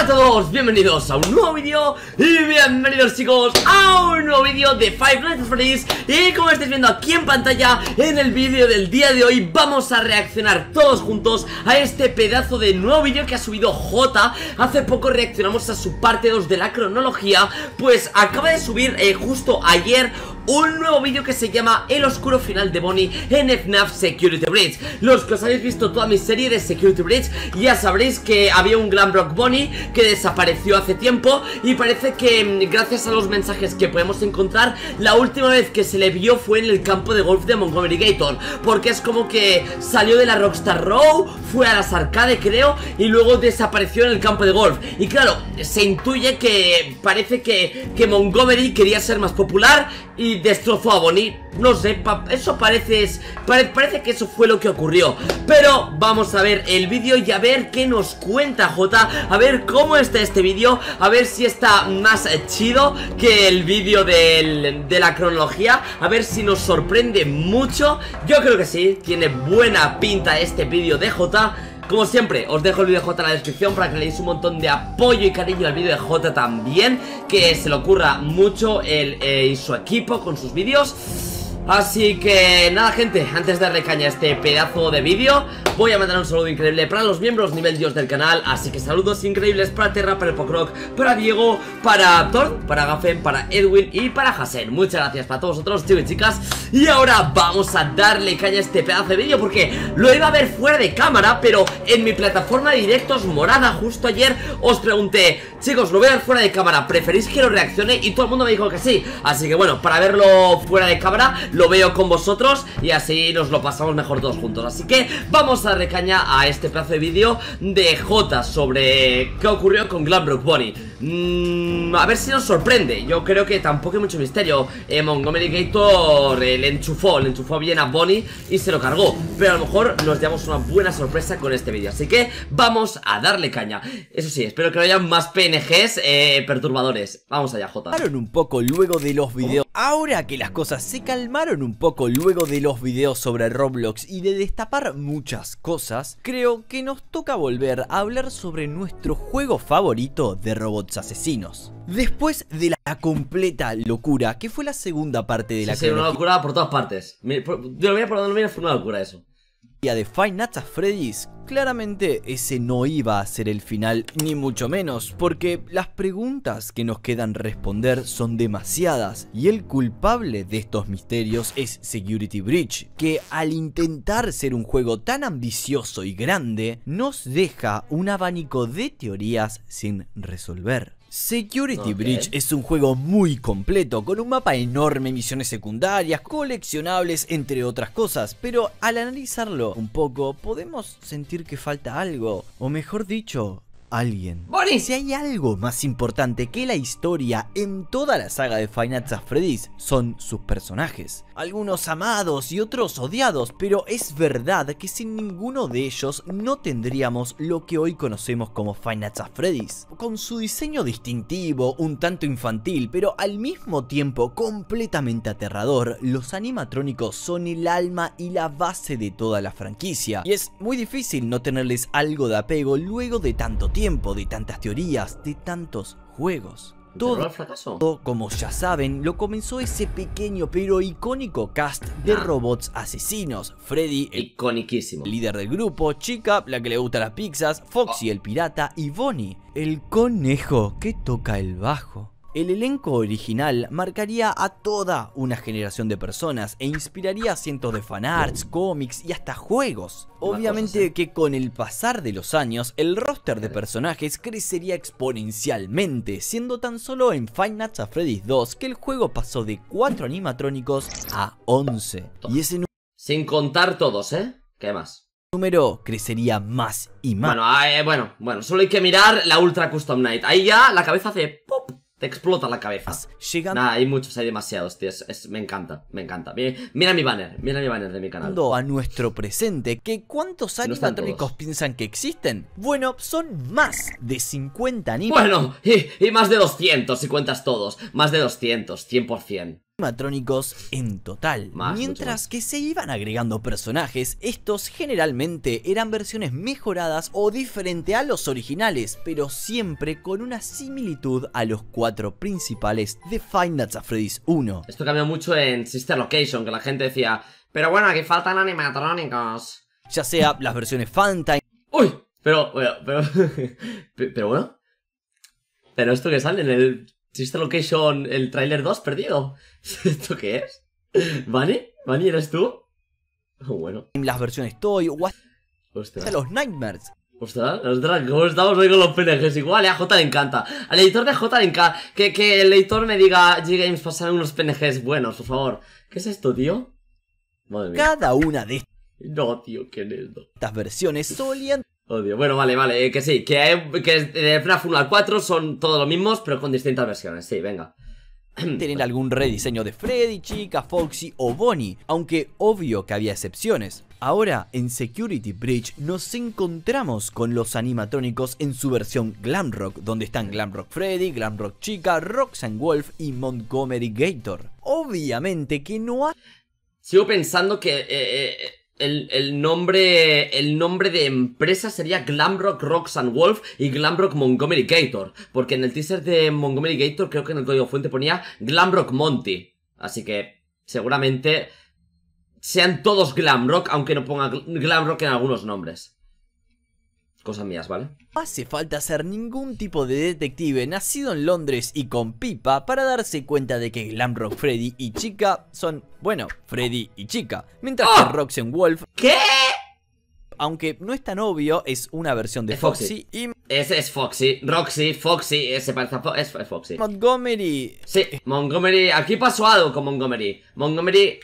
Hola a todos, bienvenidos a un nuevo vídeo y bienvenidos chicos a un nuevo vídeo de Five Nights at Freddy's Y como estáis viendo aquí en pantalla, en el vídeo del día de hoy vamos a reaccionar todos juntos a este pedazo de nuevo vídeo que ha subido J Hace poco reaccionamos a su parte 2 de la cronología, pues acaba de subir eh, justo ayer un nuevo vídeo que se llama El oscuro final de Bonnie en FNAF Security Bridge Los que os habéis visto toda mi serie de Security Bridge ya sabréis que había un gran Rock Bonnie que desapareció hace tiempo Y parece que mm, gracias a los mensajes que podemos encontrar La última vez que se le vio fue en el campo de golf de Montgomery Gator Porque es como que salió de la Rockstar Row, fue a las arcades creo Y luego desapareció en el campo de golf Y claro, se intuye que parece que, que Montgomery quería ser más popular y destrozó a Bonnie No sé, eso parece, parece que eso fue lo que ocurrió Pero vamos a ver el vídeo y a ver qué nos cuenta Jota A ver cómo está este vídeo A ver si está más chido que el vídeo de la cronología A ver si nos sorprende mucho Yo creo que sí, tiene buena pinta este vídeo de Jota como siempre, os dejo el vídeo de J en la descripción para que le deis un montón de apoyo y cariño al vídeo de J también. Que se le ocurra mucho él eh, y su equipo con sus vídeos. Así que nada gente, antes de darle este pedazo de vídeo Voy a mandar un saludo increíble para los miembros nivel dios del canal Así que saludos increíbles para Terra, para el Rock, para Diego, para Thor, para Gafen, para Edwin y para Hasen Muchas gracias para todos vosotros chicos y chicas Y ahora vamos a darle caña a este pedazo de vídeo Porque lo iba a ver fuera de cámara Pero en mi plataforma de directos morada justo ayer os pregunté Chicos, lo voy a ver fuera de cámara, ¿preferís que lo reaccione? Y todo el mundo me dijo que sí Así que bueno, para verlo fuera de cámara lo veo con vosotros Y así nos lo pasamos mejor todos juntos Así que vamos a Recaña a este plazo de vídeo de J sobre qué ocurrió con Brook Bonnie Mm, a ver si nos sorprende Yo creo que tampoco hay mucho misterio eh, Montgomery Gator eh, le enchufó Le enchufó bien a Bonnie y se lo cargó Pero a lo mejor nos damos una buena sorpresa con este vídeo Así que vamos a darle caña Eso sí, espero que no haya más PNGs eh, perturbadores Vamos allá, Jota un poco luego de los vídeos. Ahora que las cosas se calmaron un poco luego de los videos sobre Roblox y de destapar muchas cosas Creo que nos toca volver a hablar sobre nuestro juego favorito de Robot asesinos. Después de la completa locura, que fue la segunda parte de la sí, una locura por todas partes. lo voy fue una locura eso de Five Nights at Freddy's, claramente ese no iba a ser el final, ni mucho menos, porque las preguntas que nos quedan responder son demasiadas, y el culpable de estos misterios es Security Breach, que al intentar ser un juego tan ambicioso y grande, nos deja un abanico de teorías sin resolver. Security Bridge es un juego muy completo, con un mapa enorme, misiones secundarias, coleccionables, entre otras cosas, pero al analizarlo un poco podemos sentir que falta algo, o mejor dicho, alguien. Si hay algo más importante que la historia en toda la saga de Final Nights Freddy's son sus personajes. Algunos amados y otros odiados, pero es verdad que sin ninguno de ellos no tendríamos lo que hoy conocemos como Final Nights Freddy's. Con su diseño distintivo, un tanto infantil, pero al mismo tiempo completamente aterrador, los animatrónicos son el alma y la base de toda la franquicia. Y es muy difícil no tenerles algo de apego luego de tanto tiempo tiempo, de tantas teorías, de tantos juegos. Todo, todo, como ya saben, lo comenzó ese pequeño pero icónico cast de ah. robots asesinos. Freddy, el líder del grupo, Chica, la que le gusta las pizzas, Foxy, ah. el pirata, y Bonnie, el conejo que toca el bajo. El elenco original marcaría a toda una generación de personas e inspiraría a cientos de fanarts, cómics y hasta juegos. Obviamente que con el pasar de los años, el roster de personajes crecería exponencialmente, siendo tan solo en Five Nights at Freddy's 2 que el juego pasó de 4 animatrónicos a 11. Y ese Sin contar todos, ¿eh? ¿Qué más? número crecería más y más. Bueno, ah, eh, bueno, bueno, solo hay que mirar la Ultra Custom Night. Ahí ya la cabeza hace pop. Te explota la cabeza. Llegando... hay muchos, hay demasiados, tío. me encanta, me encanta. Mira, mi banner, mira mi banner de mi canal. A nuestro presente, que ¿cuántos animatrónicos no piensan que existen? Bueno, son más de 50 animatrónicos. Bueno, y, y más de 200 si cuentas todos. Más de 200, 100% animatrónicos en total. Mientras que se iban agregando personajes, estos generalmente eran versiones mejoradas o diferente a los originales, pero siempre con una similitud a los cuatro principales de find Nights a Freddy's 1. Esto cambió mucho en Sister Location, que la gente decía, pero bueno, aquí faltan animatrónicos. Ya sea las versiones Fanta, ¡Uy! Pero, pero, pero, pero bueno... Pero esto que sale en el que Location, el trailer 2 perdido? ¿Esto qué es? ¿Vani? ¿Vani eres tú? Oh, bueno. Las versiones Toy, what? Los Nightmares. Ostras, ostras, ¿cómo estamos hoy con los PNGs? Igual eh, a J le encanta. Al editor de J le encanta. Que, que el editor me diga, G-Games, pasar unos PNGs buenos, por favor. ¿Qué es esto, tío? Madre mía. Cada una de estas. No, tío, qué lindo. Estas versiones solían Odio. Bueno, vale, vale. Eh, que sí, que, de FNAF 1 al 4 son todos los mismos, pero con distintas versiones. Sí, venga. Tienen algún rediseño de Freddy, Chica, Foxy o Bonnie, aunque obvio que había excepciones. Ahora, en Security Bridge nos encontramos con los animatrónicos en su versión glam rock, donde están Glam Rock Freddy, Glam Rock Chica, Roxanne Wolf y Montgomery Gator. Obviamente que no ha... Sigo pensando que eh, eh, el, el, nombre, el nombre de empresa sería Glamrock Rocks and Wolf y Glamrock Montgomery Gator. Porque en el teaser de Montgomery Gator creo que en el código fuente ponía Glamrock Monty. Así que seguramente sean todos Glamrock, aunque no ponga Glamrock en algunos nombres. ¿vale? No hace falta ser ningún tipo de detective nacido en Londres y con pipa para darse cuenta de que Glamrock Freddy y Chica son, bueno, Freddy y Chica, mientras ¡Ah! que que Wolf. ¿Qué? aunque no es tan obvio, es una versión de Foxy. y... Es, es, Foxy, Roxy, Foxy, ese parece Foxy. Montgomery. Sí, Montgomery, aquí pasó algo con Montgomery. Montgomery,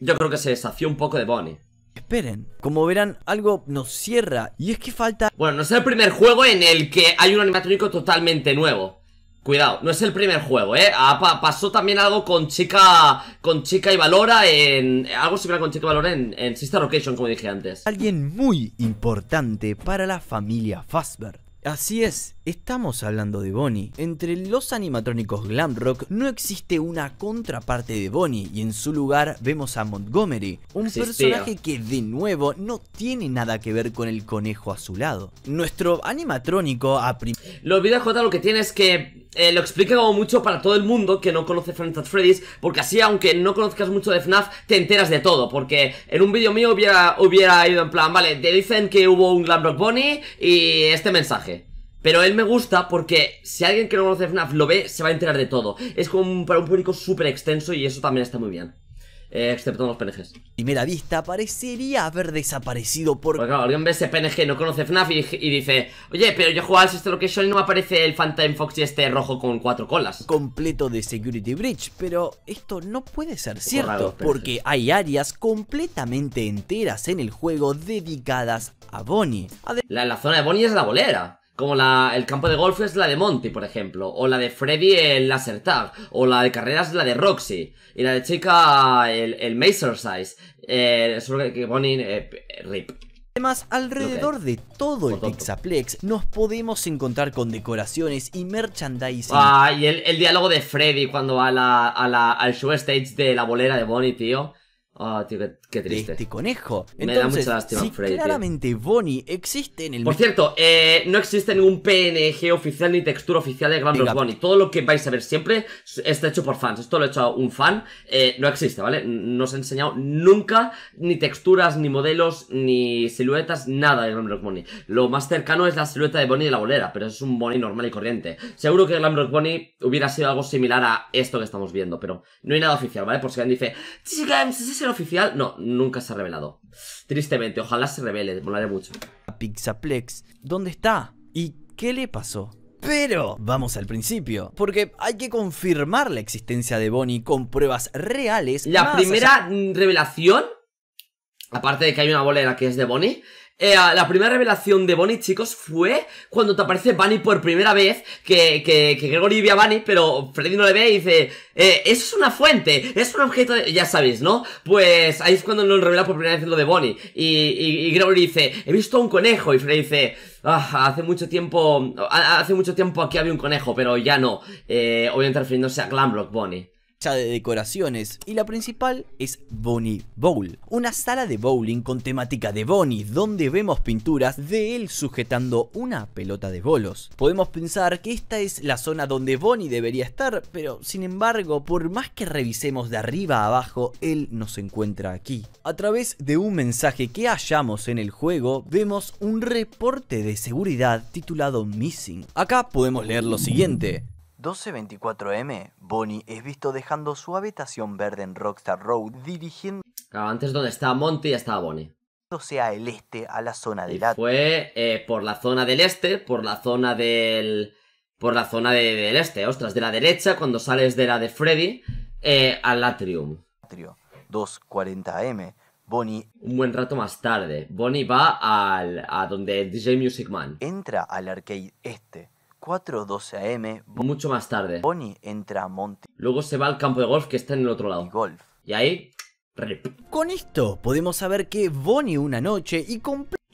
yo creo que se desafió un poco de Bonnie. Esperen, como verán, algo nos cierra Y es que falta... Bueno, no es el primer juego en el que hay un animatrónico totalmente nuevo Cuidado, no es el primer juego, ¿eh? Ah, pasó también algo con Chica con chica y Valora en... Algo similar con Chica y Valora en, en Sister Location, como dije antes Alguien muy importante para la familia Fazbear Así es, Estamos hablando de Bonnie. Entre los animatrónicos glam rock no existe una contraparte de Bonnie y en su lugar vemos a Montgomery, un personaje que de nuevo no tiene nada que ver con el conejo azulado. Nuestro animatrónico a Lo lo que tiene es que eh, lo explica como mucho para todo el mundo que no conoce Friends Freddy's, porque así aunque no conozcas mucho de FNAF, te enteras de todo, porque en un vídeo mío hubiera, hubiera ido en plan, vale, te dicen que hubo un glam rock Bonnie y este mensaje. Pero él me gusta porque si alguien que no conoce FNAF lo ve, se va a enterar de todo. Es como para un público súper extenso y eso también está muy bien. Eh, excepto en los PNGs. Primera vista parecería haber desaparecido por. Porque claro, alguien ve ese PNG, no conoce FNAF y, dice: Oye, pero yo jugaba al Sister Location y no me aparece el Phantom Fox y este rojo con cuatro colas. Completo de Security Bridge, pero esto no puede ser cierto, porque hay áreas completamente enteras en el juego dedicadas a Bonnie. la zona de Bonnie es la bolera. Como la, el campo de golf es la de Monty, por ejemplo. O la de Freddy, el Laser Tag. O la de carreras, la de Roxy. Y la de chica, el, el Mazer Size. Eh, que Bonnie eh, RIP. Además, alrededor de todo el Pixaplex nos podemos encontrar con decoraciones y merchandising. Ah, y el, diálogo de Freddy cuando va al show stage de la bolera de Bonnie, tío. Ah, tío, qué, triste. Este conejo. Entonces, Me da mucha lástima, Claramente, Bonnie existe en el. Por cierto, eh, no existe ningún PNG oficial ni textura oficial de Glamrock Bonnie. Todo lo que vais a ver siempre está hecho por fans. Esto lo ha hecho un fan. Eh, no existe, ¿vale? No os he enseñado nunca ni texturas, ni modelos, ni siluetas, nada de Glamrock Rock Bonnie. Lo más cercano es la silueta de Bonnie de la bolera, pero es un Bonnie normal y corriente. Seguro que Glamrock Bonnie hubiera sido algo similar a esto que estamos viendo, pero no hay nada oficial, ¿vale? Por si alguien dice, oficial, no, nunca se ha revelado. Tristemente, ojalá se revele, volaré mucho. Pixaplex, ¿dónde está? ¿Y qué le pasó? Pero vamos al principio, porque hay que confirmar la existencia de Bonnie con pruebas reales. La primera revelación, aparte de que hay una bolera que es de Bonnie, eh, la primera revelación de Bonnie, chicos, fue cuando te aparece Bunny por primera vez, que, que, que Gregory ve a Bunny, pero Freddy no le ve y dice, eh, eso es una fuente, es un objeto, de... ya sabéis, ¿no? Pues ahí es cuando nos revela por primera vez lo de Bonnie. Y, y, Gregory dice, he visto un conejo, y Freddy dice, Ah, hace mucho tiempo. Hace mucho tiempo aquí había un conejo, pero ya no. Eh, obviamente refiriéndose a Glamrock Bonnie de decoraciones y la principal es Bonnie Bowl, una sala de bowling con temática de Bonnie donde vemos pinturas de él sujetando una pelota de bolos. Podemos pensar que esta es la zona donde Bonnie debería estar, pero sin embargo, por más que revisemos de arriba a abajo, él no se encuentra aquí. A través de un mensaje que hallamos en el juego, vemos un reporte de seguridad titulado Missing. Acá podemos leer lo siguiente. 1224M, Bonnie es visto dejando su habitación verde en Rockstar Road dirigiendo... Claro, antes donde estaba Monty ya estaba Bonnie. O sea, el este a la zona del Fue eh, por la zona del este, por la zona del... Por la zona del este, ostras, de la derecha, cuando sales de la de Freddy, eh, al atrium. 240M, Bonnie... Un buen rato más tarde, Bonnie va al, a donde DJ Music Man. Entra al arcade este 4.12 am, mucho más tarde, Bonnie entra a Monty. Luego se va al campo de golf que está en el otro lado. Y ahí, Con esto podemos saber que Bonnie una noche y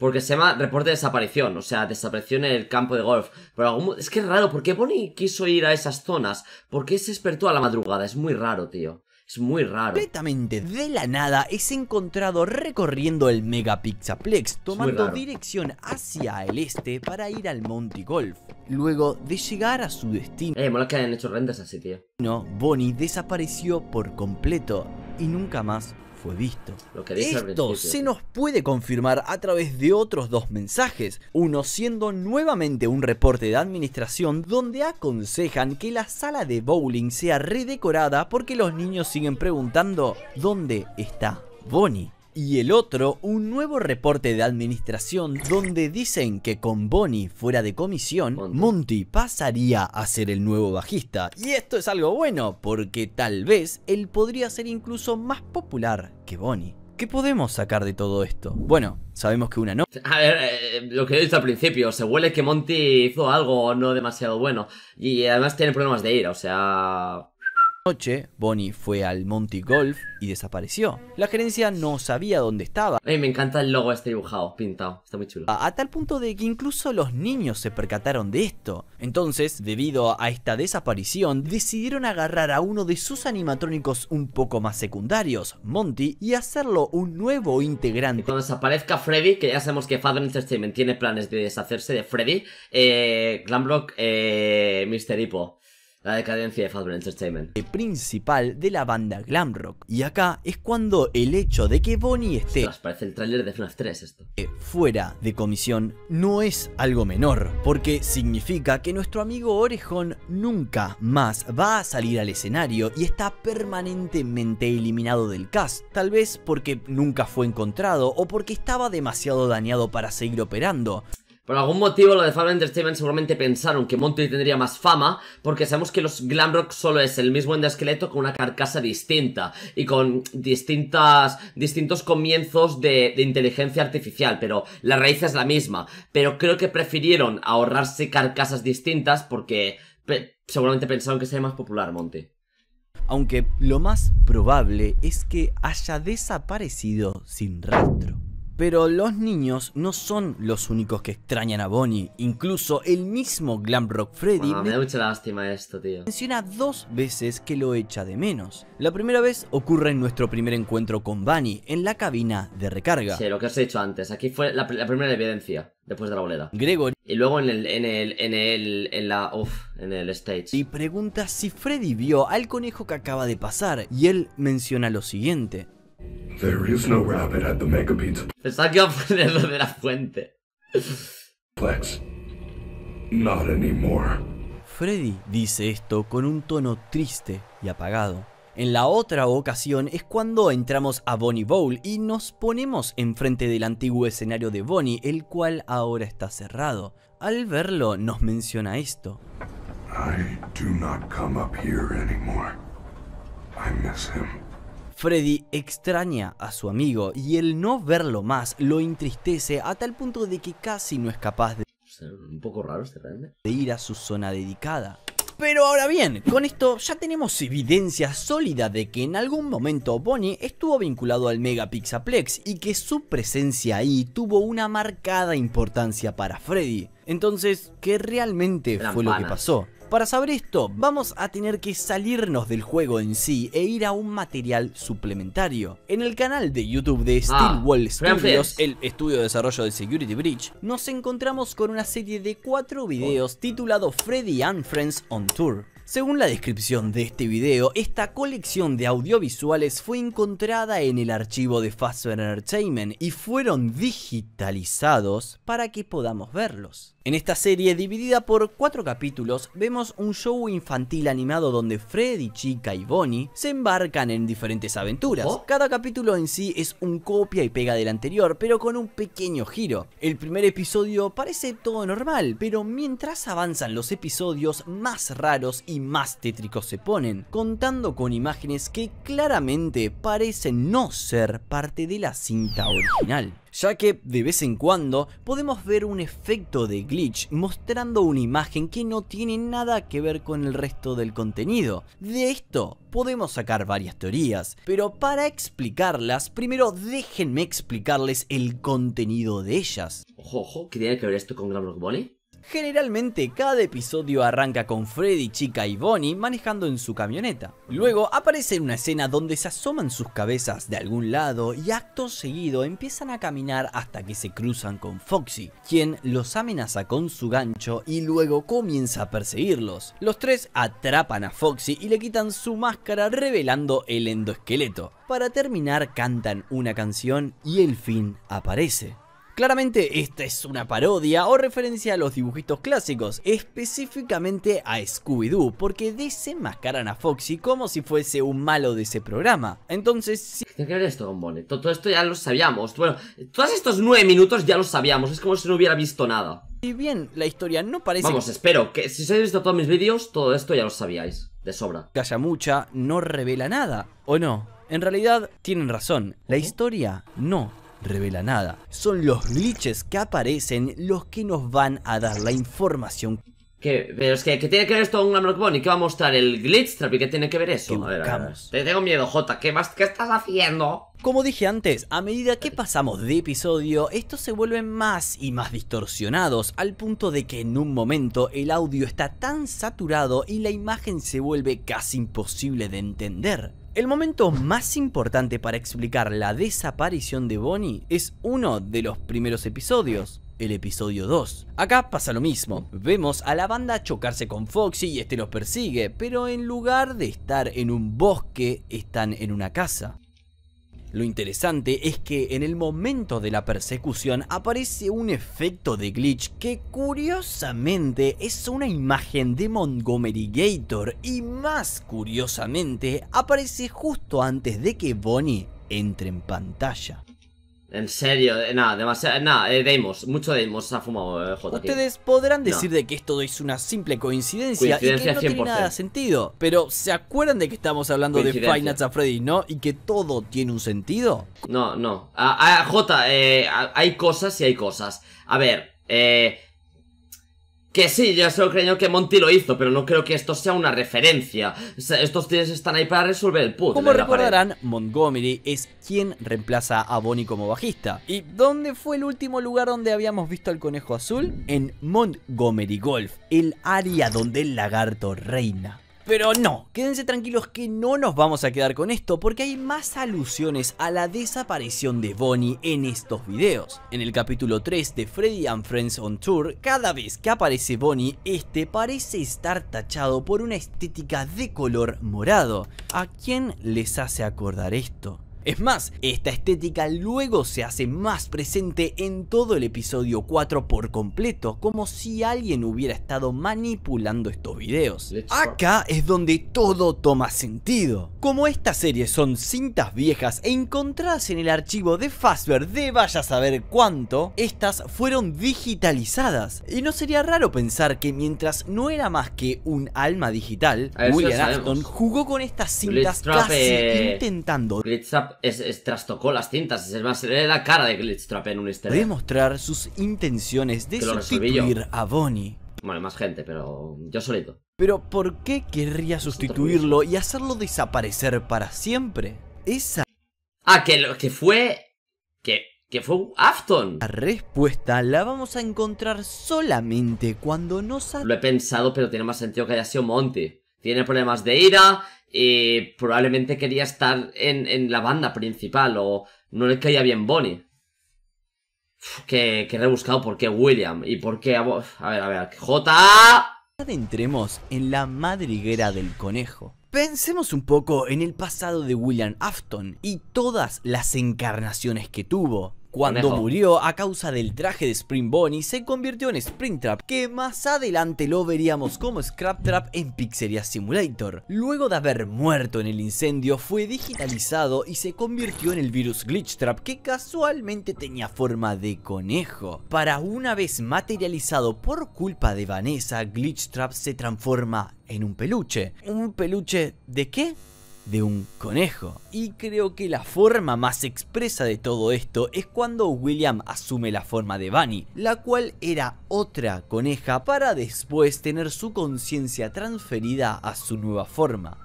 Porque se llama reporte de desaparición, o sea, desaparición en el campo de golf. Pero es que es raro, ¿Por qué Bonnie quiso ir a esas zonas? porque se despertó a la madrugada? Es muy raro, tío. Es muy raro. Completamente de la nada es encontrado recorriendo el Megapixaplex, tomando dirección hacia el este para ir al Monty Golf. Luego de llegar a su destino. Eh, que hayan hecho así, tío. No, Bonnie desapareció por completo y nunca más visto. Esto se nos puede confirmar a través de otros dos mensajes, uno siendo nuevamente un reporte de administración donde aconsejan que la sala de bowling sea redecorada porque los niños siguen preguntando dónde está Bonnie y el otro un nuevo reporte de administración donde dicen que con Bonnie fuera de comisión, Monty pasaría a ser el nuevo bajista. Y esto es algo bueno, porque tal vez él podría ser incluso más popular que Bonnie. ¿Qué podemos sacar de todo esto? Bueno, sabemos que una no. A ver, eh, lo que he dicho al principio, se huele que Monty hizo algo no demasiado bueno. Y además tiene problemas de ira, o sea noche, Bonnie fue al Monty Golf y desapareció. La gerencia no sabía dónde estaba. me encanta el logo este dibujado, pintado, está muy chulo. A, tal punto de que incluso los niños se percataron de esto. Entonces, debido a esta desaparición, decidieron agarrar a uno de sus animatrónicos un poco más secundarios, Monty, y hacerlo un nuevo integrante. cuando desaparezca Freddy, que ya sabemos que Father Entertainment tiene planes de deshacerse de Freddy, eh, Glamrock, eh, Mr. Hippo. La decadencia de Fathom Entertainment. El principal de la banda glam rock. Y acá es cuando el hecho de que Bonnie esté... parece el tráiler de FNAF 3 esto. Eh, fuera de comisión no es algo menor, porque significa que nuestro amigo Orejón nunca más va a salir al escenario y está permanentemente eliminado del cast. Tal vez porque nunca fue encontrado o porque estaba demasiado dañado para seguir operando. Por algún motivo, lo de Fable Entertainment seguramente pensaron que Monty tendría más fama, porque sabemos que los Glamrock solo es el mismo endoesqueleto con una carcasa distinta y con distintos comienzos de, inteligencia artificial, pero la raíz es la misma. Pero creo que prefirieron ahorrarse carcasas distintas porque seguramente pensaron que sería más popular Monty. Aunque lo más probable es que haya desaparecido sin rastro. Pero los niños no son los únicos que extrañan a Bonnie. Incluso el mismo Glam Rock Freddy. lástima esto, tío. Menciona dos veces que lo echa de menos. La primera vez ocurre en nuestro primer encuentro con Bonnie, en la cabina de recarga. Sí, lo que os he dicho antes. Aquí fue la, primera evidencia después de la boleda. Gregory. Y luego en el, en el, en el, en la, uff, en el stage. Y pregunta si Freddy vio al conejo que acaba de pasar y él menciona lo siguiente. There is no rabbit Mega de la fuente. Plex. Not anymore. Freddy dice esto con un tono triste y apagado. En la otra ocasión es cuando entramos a Bonnie Bowl y nos ponemos enfrente del antiguo escenario de Bonnie, el cual ahora está cerrado. Al verlo nos menciona esto. I do not come up here anymore. I miss him. Freddy extraña a su amigo y el no verlo más lo entristece a tal punto de que casi no es capaz este de, ir a su zona dedicada. Pero ahora bien, con esto ya tenemos evidencia sólida de que en algún momento Bonnie estuvo vinculado al Mega Pixaplex y que su presencia ahí tuvo una marcada importancia para Freddy. Entonces, ¿qué realmente fue lo que pasó? Para saber esto, vamos a tener que salirnos del juego en sí e ir a un material suplementario. En el canal de YouTube de Steel ah, Studios, el estudio de desarrollo de Security Breach, nos encontramos con una serie de cuatro videos oh. titulado Freddy and Friends on Tour. Según la descripción de este video, esta colección de audiovisuales fue encontrada en el archivo de Faster Entertainment y fueron digitalizados para que podamos verlos. En esta serie, dividida por cuatro capítulos, vemos un show infantil animado donde Freddy, Chica y Bonnie se embarcan en diferentes aventuras. ¿Oh? Cada capítulo en sí es un copia y pega del anterior, pero con un pequeño giro. El primer episodio parece todo normal, pero mientras avanzan los episodios, más raros y más tétricos se ponen, contando con imágenes que claramente parecen no ser parte de la cinta original ya que de vez en cuando podemos ver un efecto de glitch mostrando una imagen que no tiene nada que ver con el resto del contenido. De esto podemos sacar varias teorías, pero para explicarlas, primero déjenme explicarles el contenido de ellas. Ojo, ojo, tiene que ver esto con Glamrock Generalmente cada episodio arranca con Freddy, Chica y Bonnie manejando en su camioneta. Luego aparece una escena donde se asoman sus cabezas de algún lado y acto seguido empiezan a caminar hasta que se cruzan con Foxy, quien los amenaza con su gancho y luego comienza a perseguirlos. Los tres atrapan a Foxy y le quitan su máscara revelando el endoesqueleto. Para terminar cantan una canción y el fin aparece. Claramente esta es una parodia o referencia a los dibujitos clásicos, específicamente a Scooby-Doo, porque desenmascaran a Foxy como si fuese un malo de ese programa. Entonces, si... ¿Qué esto, Don Todo esto ya lo sabíamos. Bueno, todos estos nueve minutos ya lo sabíamos, es como si no hubiera visto nada. Si bien la historia no parece... Vamos, espero que si os habéis visto todos mis vídeos, todo esto ya lo sabíais, de sobra. Calla mucha no revela nada, ¿o no? En realidad, tienen razón, la historia no revela nada. Son los glitches que aparecen los que nos van a dar la información Pero es que, ¿qué tiene que ver esto con ¿Qué va a mostrar? ¿El Glitch qué tiene que ver eso? Te tengo miedo, Jota. ¿Qué más? ¿Qué estás haciendo? Como dije antes, a medida que pasamos de episodio, estos se vuelven más y más distorsionados, al punto de que en un momento el audio está tan saturado y la imagen se vuelve casi imposible de entender. El momento más importante para explicar la desaparición de Bonnie es uno de los primeros episodios, el episodio 2. Acá pasa lo mismo, vemos a la banda chocarse con Foxy y este los persigue, pero en lugar de estar en un bosque, están en una casa. Lo interesante es que en el momento de la persecución aparece un efecto de glitch que curiosamente es una imagen de Montgomery Gator y más curiosamente aparece justo antes de que Bonnie entre en pantalla. En serio, eh, nada, demasiado, eh, nada, eh, Deimos, mucho Deimos ha fumado J. Ustedes podrán decir de que esto es una simple coincidencia, y que no tiene nada sentido, pero ¿se acuerdan de que estamos hablando de Five a Freddy, no? Y que todo tiene un sentido. No, no. Ah, ah, a, J, hay cosas y hay cosas. A ver, eh, que sí, yo solo creo que Monty lo hizo, pero no creo que esto sea una referencia. Estos tíos están ahí para resolver el puzzle. Como recordarán, Montgomery es quien reemplaza a Bonnie como bajista. ¿Y dónde fue el último lugar donde habíamos visto al conejo azul? En Montgomery Golf, el área donde el lagarto reina. Pero no, quédense tranquilos que no nos vamos a quedar con esto porque hay más alusiones a la desaparición de Bonnie en estos videos. En el capítulo 3 de Freddy and Friends on Tour, cada vez que aparece Bonnie, este parece estar tachado por una estética de color morado. ¿A quién les hace acordar esto? Es más, esta estética luego se hace más presente en todo el episodio 4 por completo, como si alguien hubiera estado manipulando estos videos. Acá es donde todo toma sentido. Como estas series son cintas viejas e encontradas en el archivo de Fazbear de vaya a saber cuánto, estas fueron digitalizadas. Y no sería raro pensar que mientras no era más que un alma digital, William Aston jugó con estas cintas casi intentando es, trastocó las cintas, es más, la cara de Glitchtrap en un easter egg. Demostrar sus intenciones de sustituir a Bonnie. Bueno, más gente, pero yo solito. Pero ¿por qué querría sustituirlo y hacerlo desaparecer para siempre? Esa... Ah, que lo que fue... Que que fue Afton. La respuesta la vamos a encontrar solamente cuando nos... Lo he pensado, pero tiene más sentido que haya sido Monty. Tiene problemas de ira, y eh, probablemente quería estar en, la banda principal o no le caía bien Bonnie. que, he buscado por qué William y por qué... A, a ver, a ver, J... Adentremos en la madriguera del conejo. Pensemos un poco en el pasado de William Afton y todas las encarnaciones que tuvo. Cuando murió a causa del traje de Spring Bonnie, se convirtió en Springtrap, que más adelante lo veríamos como Scraptrap en Pixelia Simulator. Luego de haber muerto en el incendio, fue digitalizado y se convirtió en el virus Glitchtrap, que casualmente tenía forma de conejo. Para una vez materializado por culpa de Vanessa, Glitchtrap se transforma en un peluche. ¿Un peluche de qué? de un conejo. Y creo que la forma más expresa de todo esto es cuando William asume la forma de Bunny, la cual era otra coneja para después tener su conciencia transferida a su nueva forma,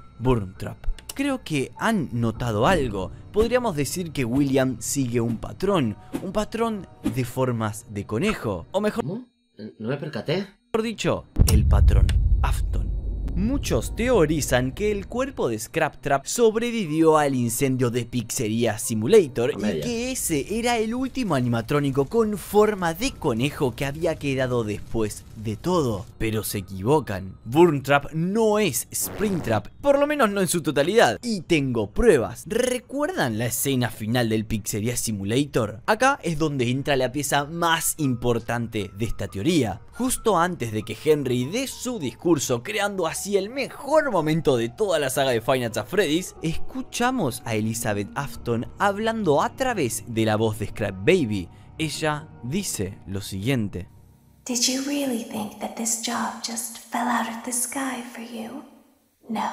Trap. Creo que han notado algo. Podríamos decir que William sigue un patrón, un patrón de formas de conejo, o mejor... No me percaté. Por dicho, el patrón Afton. Muchos teorizan que el cuerpo de Scraptrap sobrevivió al incendio de Pizzería Simulator y que ese era el último animatrónico con forma de conejo que había quedado después de todo. Pero se equivocan. Burntrap no es Springtrap, por lo menos no en su totalidad. Y tengo pruebas. ¿Recuerdan la escena final del Pizzería Simulator? Acá es donde entra la pieza más importante de esta teoría. Justo antes de que Henry dé su discurso creando así y el mejor momento de toda la saga de Final Fantasy Freddy* escuchamos a Elizabeth Afton hablando a través de la voz de Scrap Baby. Ella dice lo siguiente. Did you really think that this job just fell out of the sky for you? No,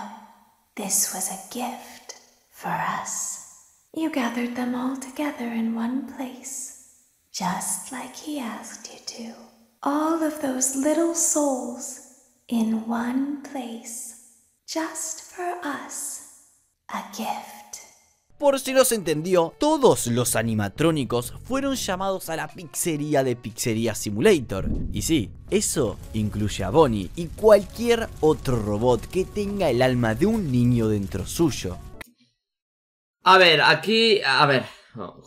this was a gift for us. You gathered them all together in one place, just like he asked you to. All of those little souls in one place, just for us, a gift. Por si no se entendió, todos los animatrónicos fueron llamados a la pizzería de Pizzería Simulator. Y sí, eso incluye a Bonnie y cualquier otro robot que tenga el alma de un niño dentro suyo. A ver, aquí, a ver, no,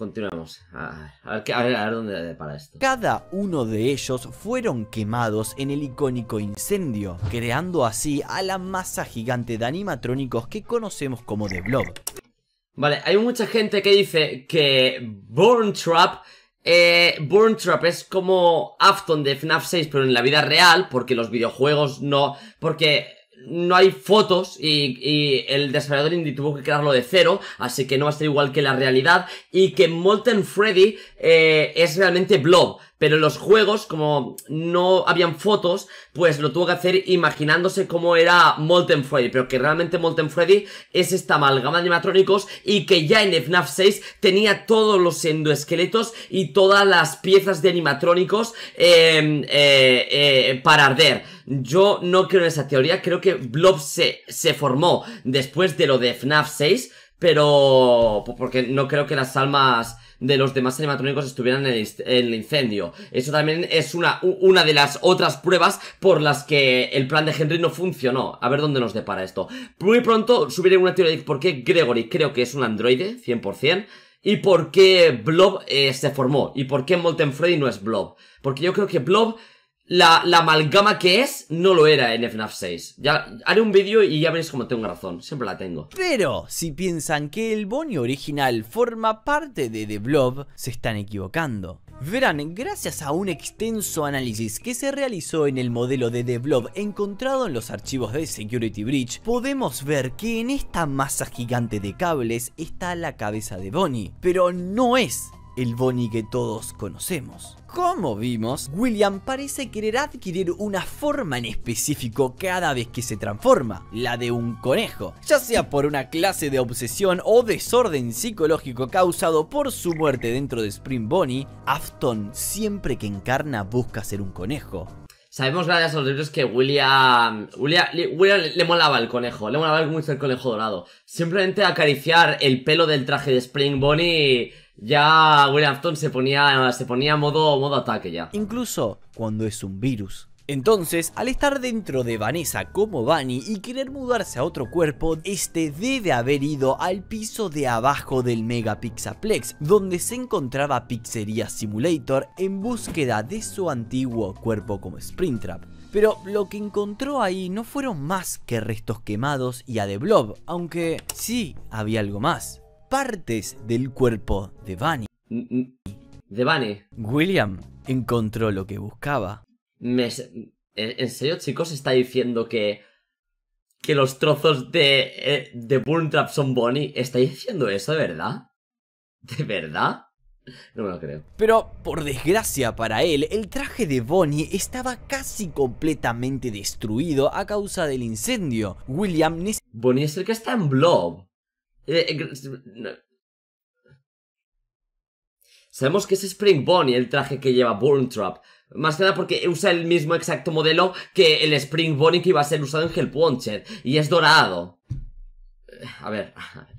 A ver, dónde para esto. Cada uno de ellos fueron quemados en el icónico incendio, creando así a la masa gigante de animatrónicos que conocemos como The Blob. Vale, hay mucha gente que dice que Burn Trap eh, Burn Trap es como Afton de FNAF 6 pero en la vida real porque los videojuegos no... Porque no hay fotos y, y el desarrollador indie tuvo que crearlo de cero, así que no va a ser igual que la realidad y que Molten Freddy eh, es realmente blob. Pero en los juegos, como no habían fotos, pues lo tuvo que hacer imaginándose cómo era Molten Freddy. Pero que realmente Molten Freddy es esta amalgama de animatrónicos y que ya en FNAF 6 tenía todos los endoesqueletos y todas las piezas de animatrónicos eh, eh, eh para arder. Yo no creo en esa teoría, creo que Blob se, se formó después de lo de FNAF 6, pero porque no creo que las almas de los demás animatrónicos estuvieran en el, incendio. Eso también es una, una de las otras pruebas por las que el plan de Henry no funcionó. A ver dónde nos depara esto. Muy pronto subiré una teoría de por qué Gregory creo que es un androide, 100%, y por qué Blob eh, se formó, y por qué Molten Freddy no es Blob. Porque yo creo que Blob la, la, amalgama que es, no lo era en FNAF 6. Ya haré un vídeo y ya veréis cómo tengo razón, siempre la tengo. Pero, si piensan que el Bonnie original forma parte de The Blob, se están equivocando. Verán, gracias a un extenso análisis que se realizó en el modelo de The Blob encontrado en los archivos de Security Breach, podemos ver que en esta masa gigante de cables está la cabeza de Bonnie, pero no es el Bonnie que todos conocemos. Como vimos, William parece querer adquirir una forma en específico cada vez que se transforma, la de un conejo, ya sea por una clase de obsesión o desorden psicológico causado por su muerte dentro de Spring Bonnie, Afton siempre que encarna busca ser un conejo. Sabemos gracias a los libros que William, William, le, le molaba el conejo, le molaba mucho el conejo dorado. Simplemente acariciar el pelo del traje de Spring Bonnie ya Williamton se ponía, se ponía modo, modo ataque ya. Incluso cuando es un virus. Entonces, al estar dentro de Vanessa como Bunny y querer mudarse a otro cuerpo, este debe haber ido al piso de abajo del Mega Pixaplex, donde se encontraba Pizzería Simulator en búsqueda de su antiguo cuerpo como Springtrap. Pero lo que encontró ahí no fueron más que restos quemados y a The Blob, aunque sí había algo más partes del cuerpo de Bunny. Mm, mm, de Bunny. William encontró lo que buscaba. ¿En serio, chicos? ¿Está diciendo que. que los trozos de. Eh, de Trap son Bonnie? ¿Está diciendo eso, de verdad? ¿De verdad? No me lo creo. Pero, por desgracia para él, el traje de Bunny estaba casi completamente destruido a causa del incendio. William ¿Bunny es el que está en Blob. Eh, eh, Sabemos que es Spring Bonnie el traje que lleva Burn Trap. Más que nada porque usa el mismo exacto modelo que el Spring Bonnie que iba a ser usado en Hell Puncher. Y es dorado. Eh, a ver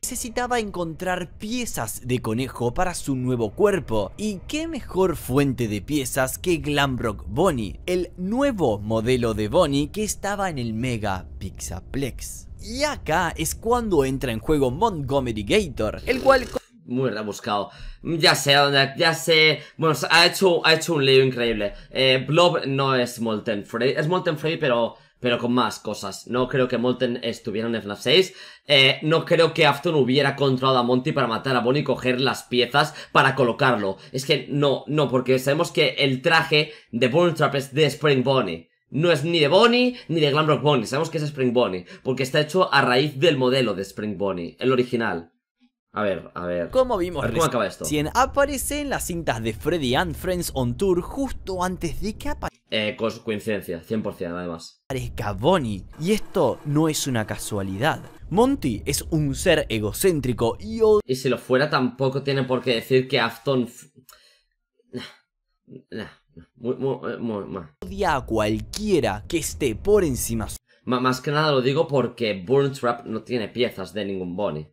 necesitaba encontrar piezas de conejo para su nuevo cuerpo. Y qué mejor fuente de piezas que Glamrock Bonnie, el nuevo modelo de Bonnie que estaba en el Mega Pixaplex. Y acá es cuando entra en juego Montgomery Gator, el cual muy rebuscado. Ya sé ya sé. Bueno, ha hecho, ha hecho un lío increíble. Eh, Blob no es Molten Freddy, es Molten Freddy pero, pero con más cosas. No creo que Molten estuviera en FNAF 6. Eh, no creo que Afton hubiera controlado a Monty para matar a Bonnie y coger las piezas para colocarlo. Es que no, no, porque sabemos que el traje de Bonnie Trap es de Spring Bonnie. No es ni de Bonnie ni de Glamrock Bonnie. Sabemos que es Spring Bonnie. Porque está hecho a raíz del modelo de Spring Bonnie, el original. A ver, a ver. cómo vimos ver, ¿cómo acaba esto? aparece en las cintas de Freddy and Friends on Tour justo antes de que eh, aparezca. Eh, coincidencia, 100% además. Parezca Bonnie. Y esto no es una casualidad. Monty es un ser egocéntrico y... Y si lo fuera tampoco tiene por qué decir que Afton... Nah, nah. Muy, muy, eh, más. Odia a cualquiera que esté por encima. más que nada lo digo porque Burns rap no tiene piezas de ningún Bonnie.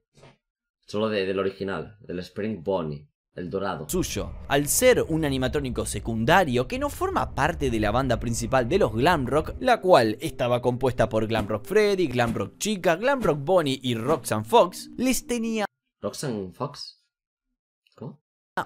Solo del original, del Spring Bonnie. El dorado. Suyo. Al ser un animatrónico secundario que no forma parte de la banda principal de los Glamrock la cual estaba compuesta por Glamrock Freddy, Glamrock Chica, Glamrock Bonnie y Roxanne Fox, les tenía... ¿Roxanne Fox?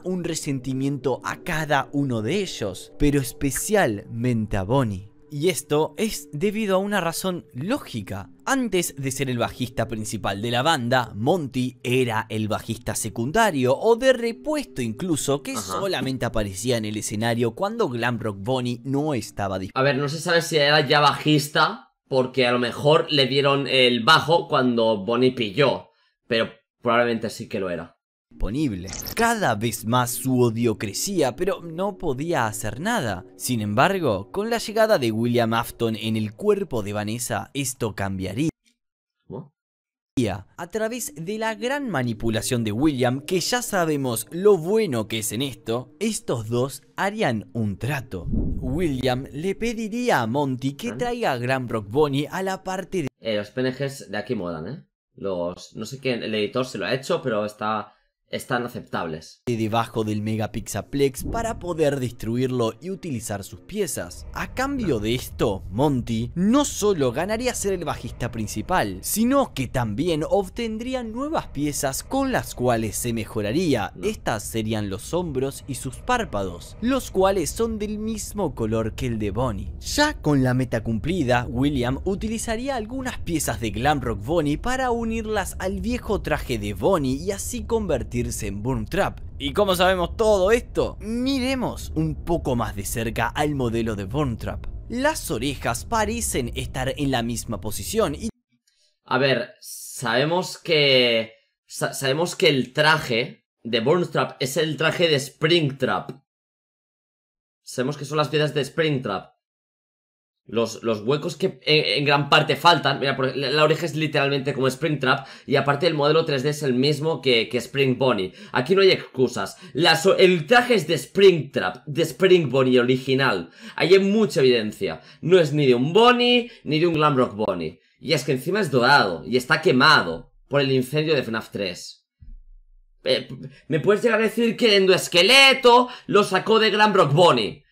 un resentimiento a cada uno de ellos, pero especialmente a Bonnie. Y esto es debido a una razón lógica. Antes de ser el bajista principal de la banda, Monty era el bajista secundario o de repuesto incluso que solamente aparecía en el escenario cuando Glam Rock Bonnie no estaba disponible. A ver, no se sabe si era ya bajista porque a lo mejor le dieron el bajo cuando Bonnie pilló, pero probablemente sí que lo era disponible. Cada vez más su odio crecía, pero no podía hacer nada. Sin embargo, con la llegada de William Afton en el cuerpo de Vanessa, esto cambiaría. A través de la gran manipulación de William, que ya sabemos lo bueno que es en esto, estos dos harían un trato. William le pediría a Monty que traiga a Gran Rock Bonnie a la parte de... Eh, los PNGs de aquí modan, ¿eh? Los... No sé qué el editor se lo ha hecho, pero está están aceptables. Y debajo del Megapixaplex para poder destruirlo y utilizar sus piezas. A cambio de esto, Monty no solo ganaría ser el bajista principal, sino que también obtendría nuevas piezas con las cuales se mejoraría. Estas serían los hombros y sus párpados, los cuales son del mismo color que el de Bonnie. Ya con la meta cumplida, William utilizaría algunas piezas de Glamrock Bonnie para unirlas al viejo traje de Bonnie y así convertir en Burn ¿Y cómo sabemos todo esto? Miremos un poco más de cerca al modelo de Burn Trap. Las orejas parecen estar en la misma posición y... A ver, sabemos que... sabemos que el traje de Burn Trap es el traje de Springtrap. Sabemos que son las piedras de Springtrap. Los, los, huecos que en, gran parte faltan. Mira, la oreja es literalmente como Springtrap. Y aparte el modelo 3D es el mismo que, que Spring Bonnie. Aquí no hay excusas. el traje es de Springtrap, de Spring Bonnie original. Ahí hay mucha evidencia. No es ni de un Bonnie, ni de un Glamrock Bonnie. Y es que encima es dorado y está quemado por el incendio de FNAF 3. Eh, ¿Me puedes llegar a decir que el Esqueleto lo sacó de Glamrock Bonnie?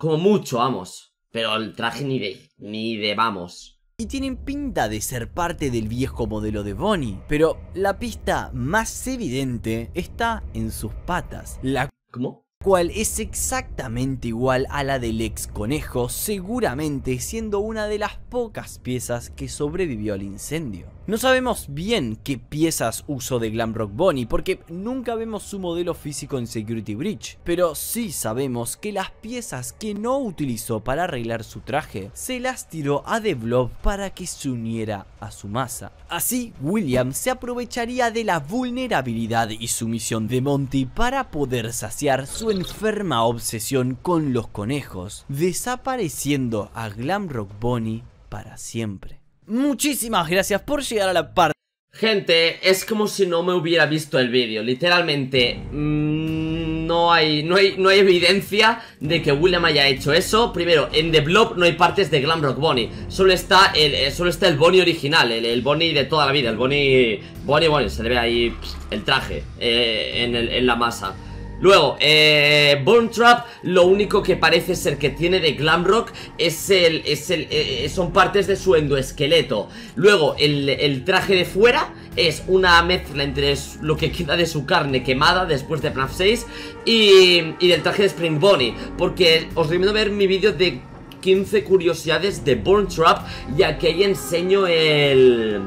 Como mucho, vamos. Pero el traje ni de, ni de vamos y tienen pinta de ser parte del viejo modelo de Bonnie, pero la pista más evidente está en sus patas, la... ¿Cómo? cual es exactamente igual a la del ex conejo, seguramente siendo una de las pocas piezas que sobrevivió al incendio. No sabemos bien qué piezas usó de Glamrock Bonnie porque nunca vemos su modelo físico en Security Breach, pero sí sabemos que las piezas que no utilizó para arreglar su traje se las tiró a The Blob para que se uniera a su masa. Así, William se aprovecharía de la vulnerabilidad y sumisión de Monty para poder saciar su enferma obsesión con los conejos, desapareciendo a Glamrock Bonnie para siempre. Muchísimas gracias por llegar a la parte. Gente, es como si no me hubiera visto el vídeo, literalmente mm, no, hay, no, hay, no hay evidencia de que William haya hecho eso Primero, en The Blob no hay partes de Glamrock Bonnie Solo está el, eh, solo está el Bonnie original, el, Bonnie de toda la vida El Bonnie, Bonnie, se le ve ahí el traje eh, en, en la masa Luego, eh, Trap, lo único que parece ser que tiene de glam rock es el, es el eh, eh, son partes de su endoesqueleto. Luego, el, traje de fuera es una mezcla entre lo que queda de su carne quemada después de FNAF 6 y, y del traje de Spring Bonnie, porque os recomiendo ver mi vídeo de 15 curiosidades de burntrap Trap, ya que ahí enseño el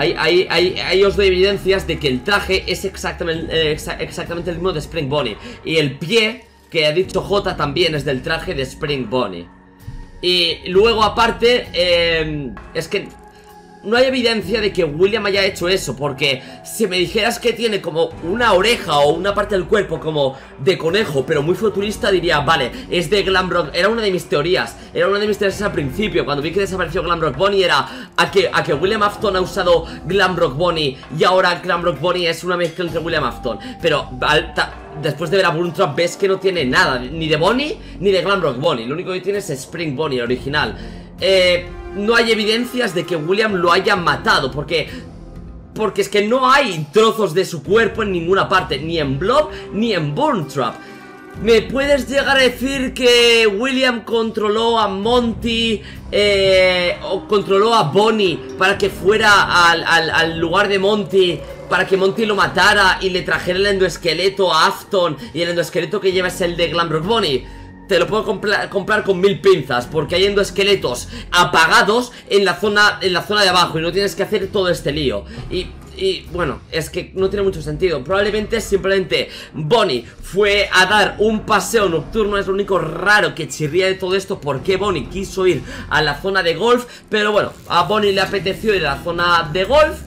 hay, hay, hay, os doy evidencias de que el traje es exactamente, eh, exactamente el mismo de Spring Bonnie. Y el pie que ha dicho J también es del traje de Spring Bonnie. Y luego aparte, eh, es que no hay evidencia de que William haya hecho eso Porque si me dijeras que tiene como una oreja o una parte del cuerpo como de conejo Pero muy futurista diría, vale, es de Glamrock Era una de mis teorías, era una de mis teorías al principio Cuando vi que desapareció Glamrock Bonnie era a que, a que William Afton ha usado Glamrock Bonnie Y ahora Glamrock Bonnie es una mezcla entre William Afton Pero después de ver a Trap ves que no tiene nada Ni de Bonnie ni de Glamrock Bonnie Lo único que tiene es Spring Bonnie, el original Eh no hay evidencias de que William lo haya matado, porque porque es que no hay trozos de su cuerpo en ninguna parte, ni en Blob, ni en Bone Trap. ¿Me puedes llegar a decir que William controló a Monty eh, o controló a Bonnie para que fuera al, lugar de Monty, para que Monty lo matara y le trajera el endoesqueleto a Afton y el endoesqueleto que lleva es el de Glamrock Bonnie? te lo puedo comprar, con mil pinzas Porque hay esqueletos apagados en la, zona, en la zona de abajo Y no tienes que hacer todo este lío Y bueno, es que no tiene mucho sentido Probablemente simplemente Bonnie fue a dar un paseo nocturno Es lo único raro que chirría de todo esto Porque Bonnie quiso ir a la zona de golf Pero bueno, a Bonnie le apeteció ir a la zona de golf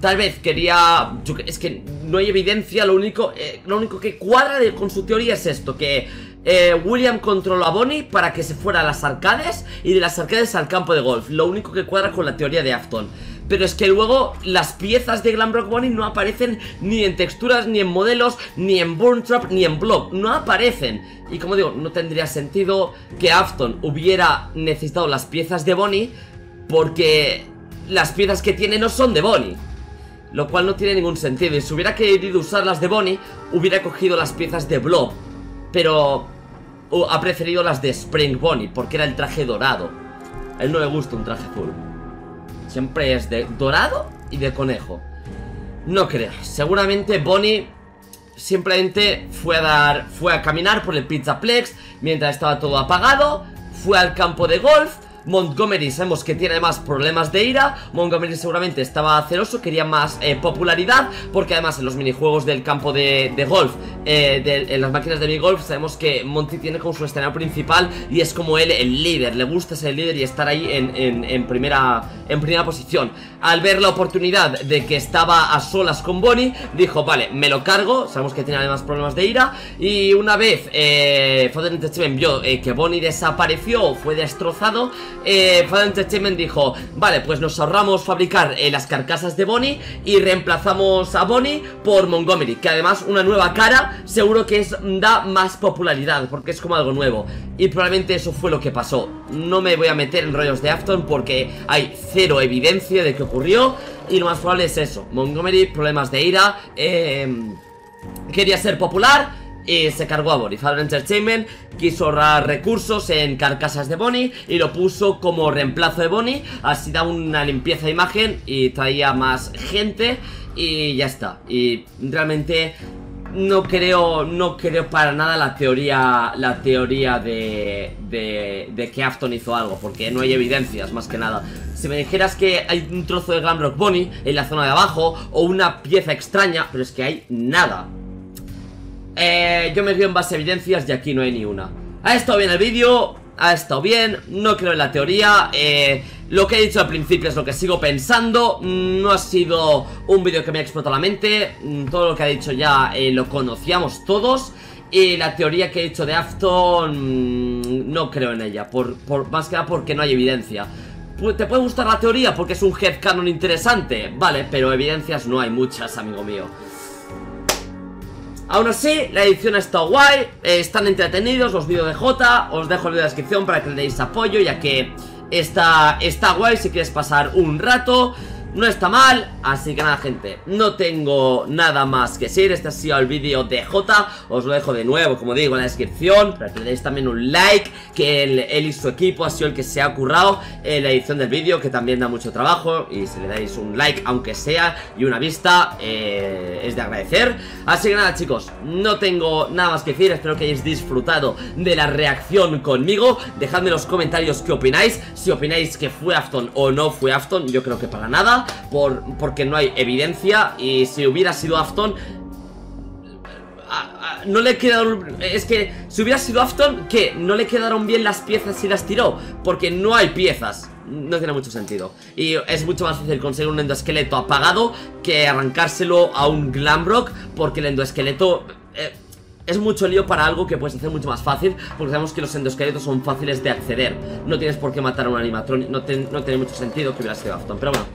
Tal vez quería... es que no hay evidencia Lo único, eh, único que cuadra con su teoría es esto Que eh, William controló a Bonnie para que se fuera a las arcades y de las arcades al campo de golf. Lo único que cuadra con la teoría de Afton. Pero es que luego las piezas de Glamrock Bonnie no aparecen ni en texturas, ni en modelos, ni en Burn ni en Blob. No aparecen. Y como digo, no tendría sentido que Afton hubiera necesitado las piezas de Bonnie porque las piezas que tiene no son de Bonnie. Lo cual no tiene ningún sentido. Y si hubiera querido usar las de Bonnie, hubiera cogido las piezas de Blob pero uh, ha preferido las de Spring Bonnie porque era el traje dorado. A él no le gusta un traje azul. Siempre es de dorado y de conejo. No creo. Seguramente Bonnie simplemente fue a dar, fue a caminar por el Pizza Plex mientras estaba todo apagado, fue al campo de golf Montgomery sabemos que tiene además problemas de ira Montgomery seguramente estaba celoso, quería más eh, popularidad Porque además en los minijuegos del campo de, golf eh, En las máquinas de mi sabemos que Monty tiene como su escenario principal Y es como él el líder, le gusta ser el líder y estar ahí en, primera, en primera posición Al ver la oportunidad de que estaba a solas con Bonnie Dijo, vale, me lo cargo, sabemos que tiene además problemas de ira Y una vez eh, Father Entertainment vio que Bonnie desapareció o fue destrozado eh, Fan Entertainment dijo Vale, pues nos ahorramos fabricar eh, las carcasas de Bonnie Y reemplazamos a Bonnie por Montgomery Que además una nueva cara seguro que es, mm, da más popularidad Porque es como algo nuevo Y probablemente eso fue lo que pasó No me voy a meter en rollos de Afton porque hay cero evidencia de que ocurrió Y lo más probable es eso Montgomery, problemas de ira eh, Quería ser popular y se cargó a Bonnie. Father Entertainment quiso ahorrar recursos en carcasas de Bonnie y lo puso como reemplazo de Bonnie. Así da una limpieza de imagen y traía más gente y ya está. Y realmente no creo, no creo para nada la teoría, la teoría de, de, de, que Afton hizo algo, porque no hay evidencias más que nada. Si me dijeras que hay un trozo de Glamrock Bonnie en la zona de abajo o una pieza extraña, pero es que hay nada. Eh, yo me guío en base a evidencias y aquí no hay ni una Ha estado bien el vídeo, ha estado bien, no creo en la teoría eh, Lo que he dicho al principio es lo que sigo pensando No ha sido un vídeo que me ha explotado la mente mm, Todo lo que ha dicho ya eh, lo conocíamos todos y la teoría que he dicho de Afton mm, no creo en ella, por, más que nada porque no hay evidencia. ¿Te puede gustar la teoría? Porque es un headcanon interesante. Vale, pero evidencias no hay muchas, amigo mío. Aún así, la edición ha estado guay, eh, están entretenidos los vídeos de J, os dejo el vídeo de descripción para que le deis apoyo, ya que está guay si quieres pasar un rato. No está mal, así que nada gente No tengo nada más que decir Este ha sido el vídeo de J Os lo dejo de nuevo, como digo, en la descripción Para que le deis también un like Que él, y su equipo ha sido el que se ha currado En la edición del vídeo, que también da mucho trabajo Y si le dais un like, aunque sea Y una vista, eh, es de agradecer Así que nada chicos No tengo nada más que decir, espero que hayáis disfrutado De la reacción conmigo Dejadme en los comentarios qué opináis Si opináis que fue Afton o no fue Afton Yo creo que para nada por, porque no hay evidencia y si hubiera sido Afton no le quedaron... Es que si hubiera sido Afton, Que No le quedaron bien las piezas si las tiró Porque no hay piezas No tiene mucho sentido Y es mucho más fácil conseguir un endoesqueleto apagado Que arrancárselo a un Glamrock Porque el endoesqueleto... Eh, es mucho lío para algo que puedes hacer mucho más fácil Porque sabemos que los endoesqueletos son fáciles de acceder No tienes por qué matar a un animatrón No, tiene mucho sentido que hubiera sido Afton Pero bueno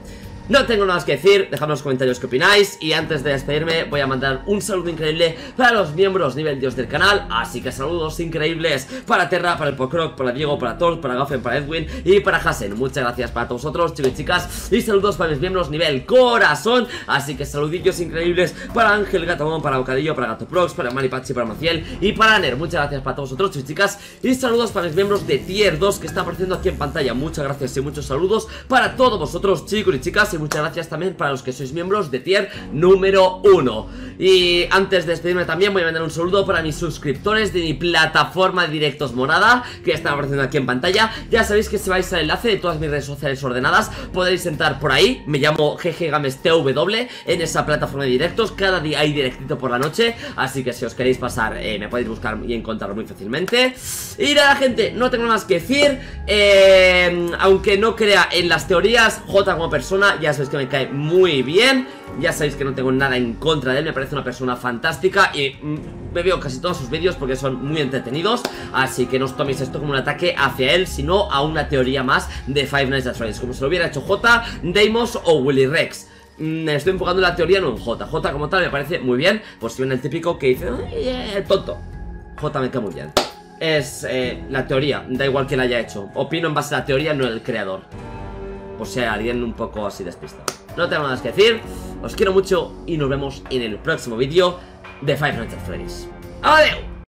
no tengo nada más que decir, dejadme en los comentarios qué opináis Y antes de despedirme voy a mandar un saludo increíble para los miembros nivel dios del canal Así que saludos increíbles para Terra, para el Pocroc, para Diego, para Thor, para Gafen, para Edwin y para Hasen Muchas gracias para todos vosotros chicos y chicas Y saludos para mis miembros nivel corazón Así que saludillos increíbles para Ángel, Gatamón, para Bocadillo, para Gato Prox, para Manipachi, para Maciel y para Aner Muchas gracias para todos vosotros chicos y chicas Y saludos para mis miembros de tier 2 que está apareciendo aquí en pantalla Muchas gracias y muchos saludos para todos vosotros chicos y chicas y muchas gracias también para los que sois miembros de tier número 1 Y antes de despedirme también voy a mandar un saludo para mis suscriptores de mi plataforma de directos morada Que está apareciendo aquí en pantalla Ya sabéis que si vais al enlace de todas mis redes sociales ordenadas Podéis entrar por ahí, me llamo gggamestw en esa plataforma de directos Cada día hay directito por la noche Así que si os queréis pasar eh, me podéis buscar y encontrar muy fácilmente Y nada gente, no tengo más que decir eh, Aunque no crea en las teorías, J como persona ya sabéis que me cae muy bien Ya sabéis que no tengo nada en contra de él, me parece una persona fantástica Y mm, me veo casi todos sus vídeos porque son muy entretenidos Así que no os toméis esto como un ataque hacia él, sino a una teoría más de Five Nights at Freddy's Como se lo hubiera hecho J, Deimos o Willy Rex me mm, estoy enfocando en la teoría, no en J. J como tal me parece muy bien. Por pues si ven el típico que dice, el eh, tonto. J me cae muy bien. Es eh, la teoría, da igual que la haya hecho. Opino en base a la teoría, no el creador pues sea alguien un poco así despistado. No tengo nada más que decir, os quiero mucho y nos vemos en el próximo vídeo de Five Nights at Freddy's. ¡Adiós!